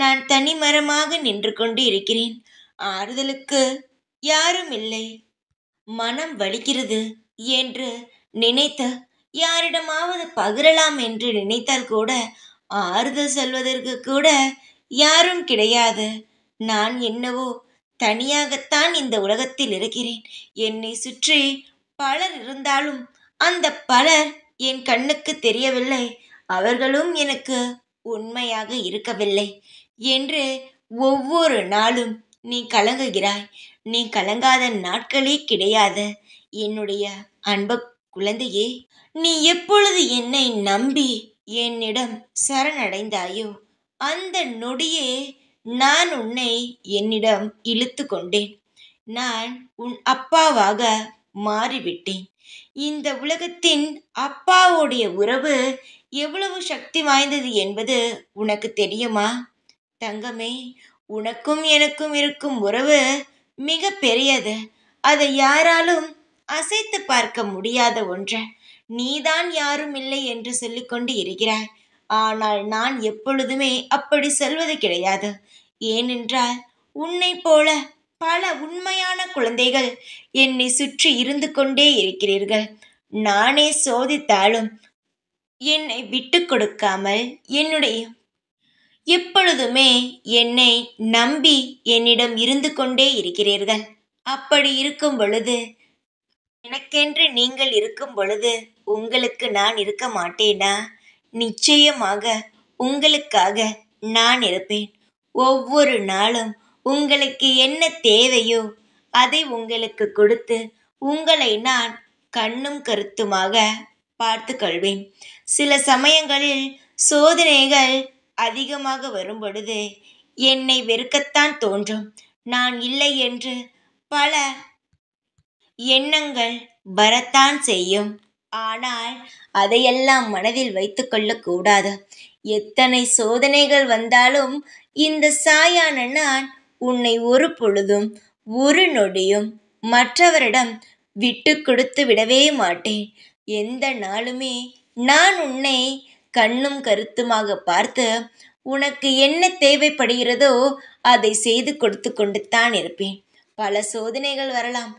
நான் தனிமரமாக நின்று கொண்டு இருக்கிறேன் ஆறுதலுக்கு யாரும் இல்லை மனம் வலிக்கிறது என்று நினைத்த யாரிடமாவது பகிரலாம் என்று நினைத்தால் கூட ஆறுதல் சொல்வதற்கு கூட யாரும் கிடையாது நான் என்னவோ தனியாகத்தான் இந்த உலகத்தில் இருக்கிறேன் என்னை சுற்றி பலர் இருந்தாலும் அந்த பலர் என் கண்ணுக்கு தெரியவில்லை அவர்களும் எனக்கு உண்மையாக இருக்கவில்லை என்று ஒவ்வொரு நாளும் நீ கலங்குகிறாய் நீ கலங்காத நாட்களே கிடையாத என்னுடைய அன்ப குழந்தையே நீ எப்பொழுது என்னை நம்பி என்னிடம் சரணடைந்தாயோ அந்த நொடியே நான் உன்னை என்னிடம் இழுத்து கொண்டேன் நான் உன் அப்பாவாக மாறிவிட்டேன் இந்த உலகத்தின் அப்பாவோடைய உறவு எவ்வளவு சக்தி வாய்ந்தது என்பது உனக்கு தெரியுமா தங்கமே உனக்கும் எனக்கும் இருக்கும் உறவு மிக பெரியது அதை யாராலும் அசைத்து பார்க்க முடியாத ஒன்று நீதான் யாரும் இல்லை என்று சொல்லிக்கொண்டு இருக்கிறாய் ஆனால் நான் எப்பொழுதுமே அப்படி சொல்வது கிடையாது ஏனென்றால் உன்னை போல பல உண்மையான குழந்தைகள் என்னை சுற்றி இருந்து கொண்டே இருக்கிறீர்கள் நானே சோதித்தாலும் என்னை விட்டு கொடுக்காமல் என்னுடைய எப்பொழுதுமே என்னை நம்பி என்னிடம் இருந்து கொண்டே இருக்கிறீர்கள் அப்படி இருக்கும் பொழுது எனக்கென்று நீங்கள் இருக்கும் பொழுது உங்களுக்கு நான் இருக்க மாட்டேனா நிச்சயமாக உங்களுக்காக நான் இருப்பேன் ஒவ்வொரு நாளும் உங்களுக்கு என்ன தேவையோ அதை உங்களுக்கு கொடுத்து உங்களை நான் கண்ணும் கருத்துமாக பார்த்து கொள்வேன் சில சமயங்களில் சோதனைகள் அதிகமாக வரும் பொழுது என்னை வெறுக்கத்தான் தோன்றும் நான் இல்லை என்று பல எண்ணங்கள் வரத்தான் செய்யும் ஆனால் அதையெல்லாம் மனதில் வைத்து கொள்ளக்கூடாது எத்தனை சோதனைகள் வந்தாலும் இந்த சாயான நான் உன்னை ஒரு பொழுதும் ஒரு நொடியும் மற்றவரிடம் விட்டு கொடுத்து விடவே மாட்டேன் எந்த நாளுமே நான் உன்னை கண்ணும் கருத்துமாக பார்த்து உனக்கு என்ன தேவைப்படுகிறதோ அதை செய்து கொடுத்து கொண்டு தான் இருப்பேன் பல சோதனைகள் வரலாம்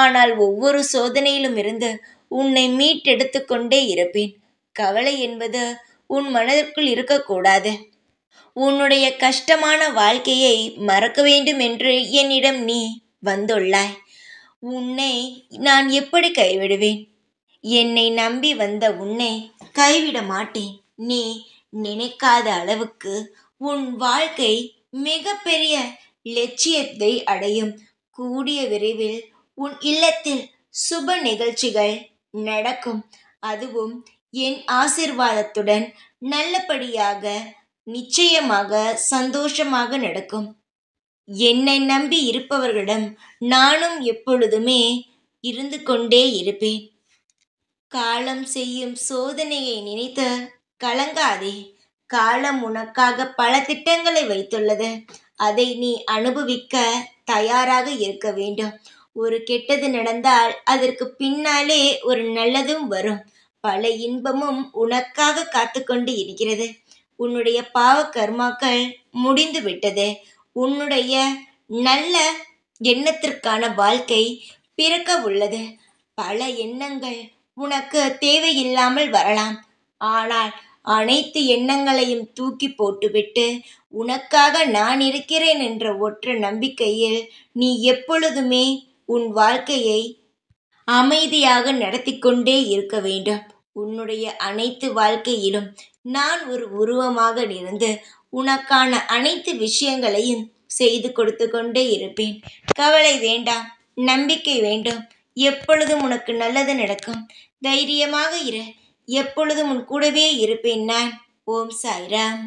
ஆனால் ஒவ்வொரு சோதனையிலும் இருந்து உன்னை மீட்டெடுத்து கொண்டே இருப்பேன் கவலை என்பது உன் மனதிற்குள் இருக்கக்கூடாது உன்னுடைய கஷ்டமான வாழ்க்கையை மறக்க வேண்டும் என்று என்னிடம் நீ வந்துள்ளாய் உன்னை நான் எப்படி கைவிடுவேன் என்னை நம்பி வந்த உன்னை கைவிட மாட்டேன் நீ நினைக்காத அளவுக்கு உன் வாழ்க்கை மிகப்பெரிய லட்சியத்தை அடையும் கூடிய விரைவில் உன் இல்லத்தில் சுப நிகழ்ச்சிகள் நடக்கும் அதுவும் என் ஆசிர்வாதத்துடன் நல்லபடியாக நிச்சயமாக சந்தோஷமாக நடக்கும் என்னை நம்பி இருப்பவர்களிடம் நானும் எப்பொழுதுமே இருந்து கொண்டே இருப்பேன் காலம் செய்யும் சோதனையை நினைத்து கலங்காதே காலம் உனக்காக பல திட்டங்களை வைத்துள்ளது அதை நீ அனுபவிக்க தயாராக இருக்க வேண்டும் ஒரு கெட்டது நடந்தால் அதற்கு பின்னாலே ஒரு நல்லதும் வரும் பல இன்பமும் உனக்காக காத்து கொண்டு இருக்கிறது உன்னுடைய பாவ கர்மாக்கள் முடிந்து விட்டது உன்னுடைய நல்ல எண்ணத்திற்கான வாழ்க்கை பிறக்க உள்ளது பல எண்ணங்கள் உனக்கு தேவையில்லாமல் வரலாம் ஆனால் அனைத்து எண்ணங்களையும் தூக்கி போட்டுவிட்டு உனக்காக நான் இருக்கிறேன் என்ற ஒற்ற நம்பிக்கையில் நீ எப்பொழுதுமே உன் வாழ்க்கையை அமைதியாக நடத்தி கொண்டே இருக்க வேண்டும் உன்னுடைய அனைத்து வாழ்க்கையிலும் நான் ஒரு உருவமாக இருந்து உனக்கான அனைத்து விஷயங்களையும் செய்து கொடுத்து கொண்டே இருப்பேன் கவலை வேண்டாம் நம்பிக்கை வேண்டும் எப்பொழுதும் உனக்கு நல்லது நடக்கும் தைரியமாக இரு எப்பொழுதும் உன் கூடவே இருப்பேன் நான் ஓம் சாய்ராம்